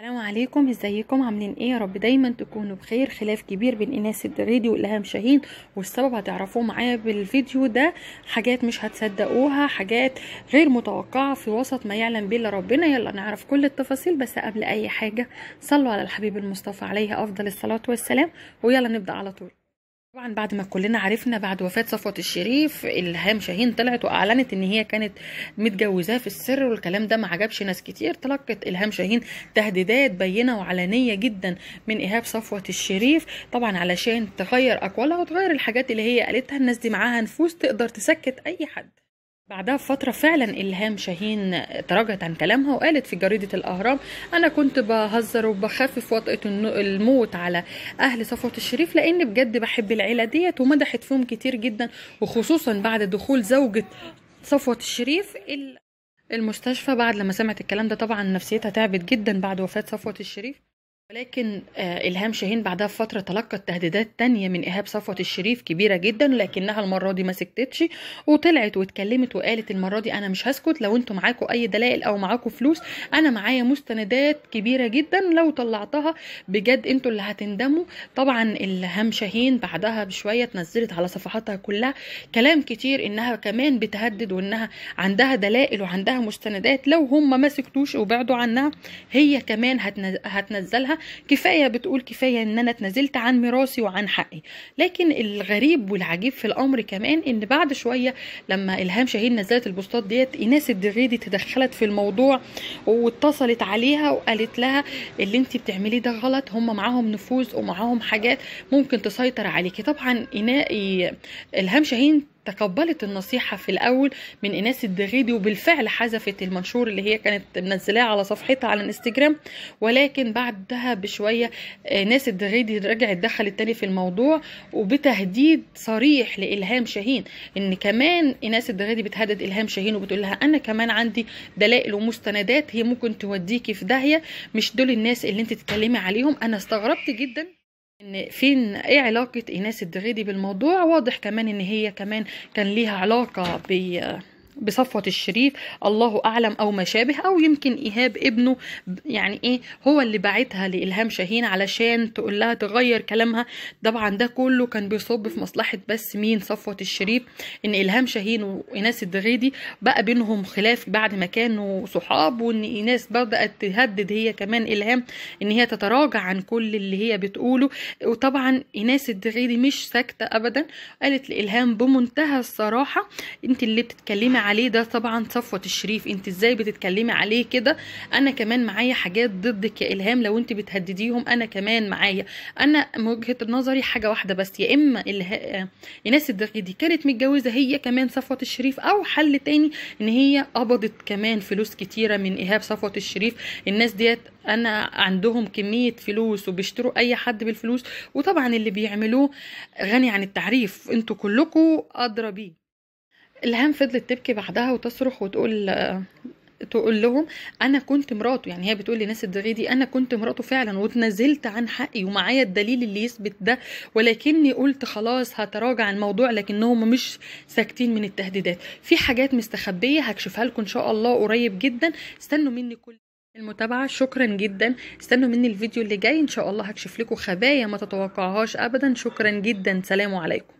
السلام عليكم ازيكم عاملين ايه يا رب دايما تكونوا بخير خلاف كبير بين ايناس الدريدي والالهام شاهين والسبب هتعرفوه معايا بالفيديو ده حاجات مش هتصدقوها حاجات غير متوقعه في وسط ما يعلم به الا ربنا يلا نعرف كل التفاصيل بس قبل اي حاجه صلوا على الحبيب المصطفى عليه افضل الصلاه والسلام ويلا نبدا على طول طبعا بعد ما كلنا عرفنا بعد وفاة صفوة الشريف إلهام شاهين طلعت وأعلنت إن هي كانت متجوزاه في السر والكلام ده ما عجبش ناس كتير تلقت إلهام شاهين تهديدات بينة وعلنية جدا من إيهاب صفوة الشريف طبعا علشان تغير أقوالها وتغير الحاجات اللي هي قالتها الناس دي معاها نفوس تقدر تسكت أي حد بعدها بفترة فعلا إلهام شاهين تراجعت عن كلامها وقالت في جريدة الأهرام أنا كنت بهزر وبخفف وطئة الموت على أهل صفوة الشريف لأن بجد بحب العيلة ديت ومدحت فيهم كتير جدا وخصوصا بعد دخول زوجة صفوة الشريف المستشفى بعد لما سمعت الكلام ده طبعا نفسيتها تعبت جدا بعد وفاة صفوة الشريف ولكن آه، إلهام شاهين بعدها بفترة تلقت تهديدات تانية من إيهاب صفوة الشريف كبيرة جدا لكنها المرة دي ما سكتتش وطلعت واتكلمت وقالت المرة دي أنا مش هسكت لو أنتوا معاكم أي دلائل أو معاكم فلوس أنا معايا مستندات كبيرة جدا لو طلعتها بجد أنتوا اللي هتندموا طبعا إلهام شاهين بعدها بشوية تنزلت على صفحاتها كلها كلام كتير إنها كمان بتهدد وإنها عندها دلائل وعندها مستندات لو هم ما سكتوش وبعدوا عنها هي كمان هتنزلها كفايه بتقول كفايه ان انا اتنازلت عن ميراثي وعن حقي لكن الغريب والعجيب في الامر كمان ان بعد شويه لما الهام شاهين نزلت البوستات ديت ايناس الدريدي تدخلت في الموضوع واتصلت عليها وقالت لها اللي انت بتعمليه ده غلط هم معاهم نفوذ ومعاهم حاجات ممكن تسيطر عليكي طبعا الهام شاهين تقبلت النصيحة في الأول من إناس الدغيدي وبالفعل حذفت المنشور اللي هي كانت منزلاه على صفحتها على الانستجرام ولكن بعدها بشوية إناس آه، الدغيدي رجعت دخلت تاني في الموضوع وبتهديد صريح لإلهام شاهين إن كمان إناس الدغيدي بتهدد إلهام شاهين وبتقول لها أنا كمان عندي دلائل ومستندات هي ممكن توديكي في داهية مش دول الناس اللي أنت تتكلمي عليهم أنا استغربت جدا ان فين ايه علاقه ايناس الدغيدي بالموضوع واضح كمان ان هي كمان كان ليها علاقه ب بصفوة الشريف الله أعلم أو ما شابه أو يمكن إيهاب ابنه يعني إيه هو اللي باعتها لإلهام شاهين علشان تقول لها تغير كلامها طبعا ده كله كان بيصب في مصلحة بس مين صفوة الشريف إن إلهام شاهين وإناس الدغيدي بقى بينهم خلاف بعد ما كانوا صحاب وإن إيناس بدأت تهدد هي كمان إلهام إن هي تتراجع عن كل اللي هي بتقوله وطبعا إيناس الدغيدي مش ساكتة أبدا قالت لإلهام بمنتهى الصراحة أنت اللي بتتكلمي عليه ده طبعا صفوه الشريف انت ازاي بتتكلمي عليه كده انا كمان معايا حاجات ضدك يا الهام لو انت بتهدديهم انا كمان معايا انا وجهه نظري حاجه واحده بس يا اما اله... آه، ايناس الدرعي دي كانت متجوزه هي كمان صفوه الشريف او حل تاني ان هي قبضت كمان فلوس كتيره من ايهاب صفوه الشريف الناس ديت انا عندهم كميه فلوس وبيشتروا اي حد بالفلوس وطبعا اللي بيعملوه غني عن التعريف انتوا كلكم ادرى بيه الهام فضلت تبكي بعدها وتصرخ وتقول تقول لهم انا كنت مراته يعني هي بتقول لناس دي انا كنت مراته فعلا وتنزلت عن حقي ومعايا الدليل اللي يثبت ده ولكني قلت خلاص هتراجع عن الموضوع لكنهم مش ساكتين من التهديدات في حاجات مستخبيه هكشفها لكم ان شاء الله قريب جدا استنوا مني كل المتابعة شكرا جدا استنوا مني الفيديو اللي جاي ان شاء الله هكشف لكم خبايا ما تتوقعهاش ابدا شكرا جدا سلام عليكم